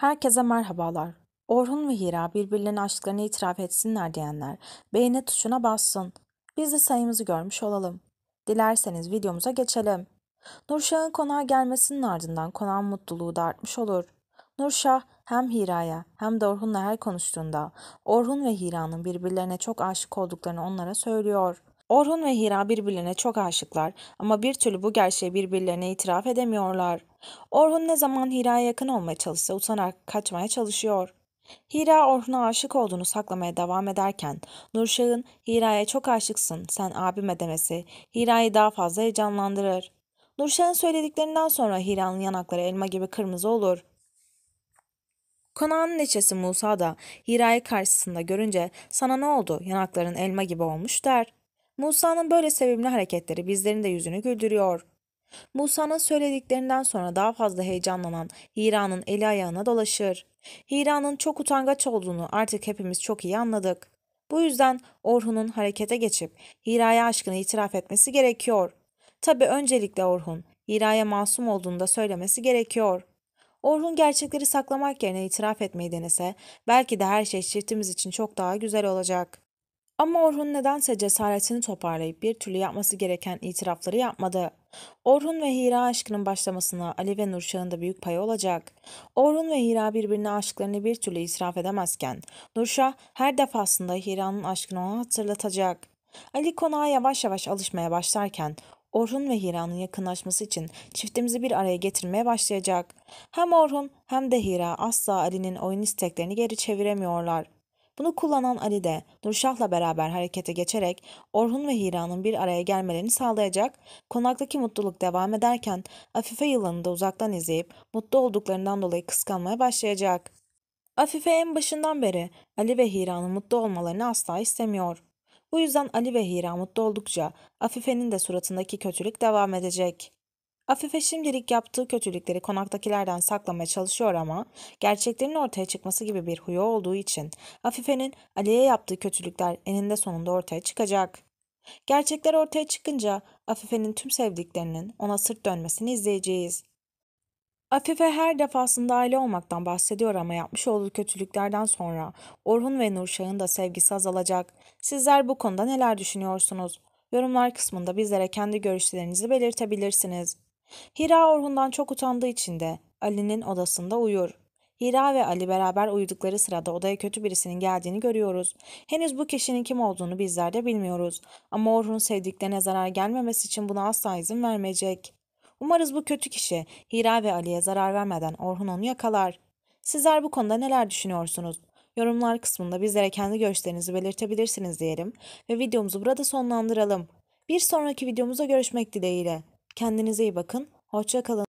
Herkese merhabalar. Orhun ve Hira birbirlerine aşklarını itiraf etsinler diyenler beğeni tuşuna bassın. Biz de sayımızı görmüş olalım. Dilerseniz videomuza geçelim. Nurşah'ın konağa gelmesinin ardından konağın mutluluğu da artmış olur. Nurşah hem Hira'ya hem de Orhun'la her konuştuğunda Orhun ve Hira'nın birbirlerine çok aşık olduklarını onlara söylüyor. Orhun ve Hira birbirlerine çok aşıklar ama bir türlü bu gerçeği birbirlerine itiraf edemiyorlar. Orhun ne zaman Hira'ya yakın olmaya çalışsa utanarak kaçmaya çalışıyor. Hira Orhun'a aşık olduğunu saklamaya devam ederken Nurşah'ın Hira'ya çok aşıksın sen abime demesi Hira'yı daha fazla heyecanlandırır. Nurşah'ın söylediklerinden sonra Hira'nın yanakları elma gibi kırmızı olur. Konağın neçesi Musa da Hira'yı karşısında görünce sana ne oldu yanakların elma gibi olmuş der. Musa'nın böyle sevimli hareketleri bizlerin de yüzünü güldürüyor. Musa'nın söylediklerinden sonra daha fazla heyecanlanan Hira'nın eli ayağına dolaşır. Hira'nın çok utangaç olduğunu artık hepimiz çok iyi anladık. Bu yüzden Orhun'un harekete geçip Hira'ya aşkını itiraf etmesi gerekiyor. Tabi öncelikle Orhun, Hira'ya masum olduğunu da söylemesi gerekiyor. Orhun gerçekleri saklamak yerine itiraf etmeyi denese belki de her şey çiftimiz için çok daha güzel olacak. Ama Orhun nedense cesaretini toparlayıp bir türlü yapması gereken itirafları yapmadı. Orhun ve Hira aşkının başlamasına Ali ve Nurşah'ın da büyük payı olacak. Orhun ve Hira birbirine aşklarını bir türlü itiraf edemezken, Nurşah her defasında Hira'nın aşkını ona hatırlatacak. Ali konağa yavaş yavaş alışmaya başlarken, Orhun ve Hira'nın yakınlaşması için çiftimizi bir araya getirmeye başlayacak. Hem Orhun hem de Hira asla Ali'nin oyun isteklerini geri çeviremiyorlar. Bunu kullanan Ali de Nurşah'la beraber harekete geçerek Orhun ve Hira'nın bir araya gelmelerini sağlayacak, konaktaki mutluluk devam ederken Afife yılanı da uzaktan izleyip mutlu olduklarından dolayı kıskanmaya başlayacak. Afife en başından beri Ali ve Hira'nın mutlu olmalarını asla istemiyor. Bu yüzden Ali ve Hira mutlu oldukça Afife'nin de suratındaki kötülük devam edecek. Afife şimdilik yaptığı kötülükleri konaktakilerden saklamaya çalışıyor ama gerçeklerin ortaya çıkması gibi bir huyu olduğu için Afife'nin Ali'ye yaptığı kötülükler eninde sonunda ortaya çıkacak. Gerçekler ortaya çıkınca Afife'nin tüm sevdiklerinin ona sırt dönmesini izleyeceğiz. Afife her defasında aile olmaktan bahsediyor ama yapmış olduğu kötülüklerden sonra Orhun ve Nurşah'ın da sevgisi azalacak. Sizler bu konuda neler düşünüyorsunuz? Yorumlar kısmında bizlere kendi görüşlerinizi belirtebilirsiniz. Hira Orhun'dan çok utandığı için de Ali'nin odasında uyur. Hira ve Ali beraber uyudukları sırada odaya kötü birisinin geldiğini görüyoruz. Henüz bu kişinin kim olduğunu bizler de bilmiyoruz. Ama Orhun sevdiklerine zarar gelmemesi için buna asla izin vermeyecek. Umarız bu kötü kişi Hira ve Ali'ye zarar vermeden Orhun onu yakalar. Sizler bu konuda neler düşünüyorsunuz? Yorumlar kısmında bizlere kendi görüşlerinizi belirtebilirsiniz diyelim ve videomuzu burada sonlandıralım. Bir sonraki videomuzda görüşmek dileğiyle. Kendinize iyi bakın. Hoşça kalın.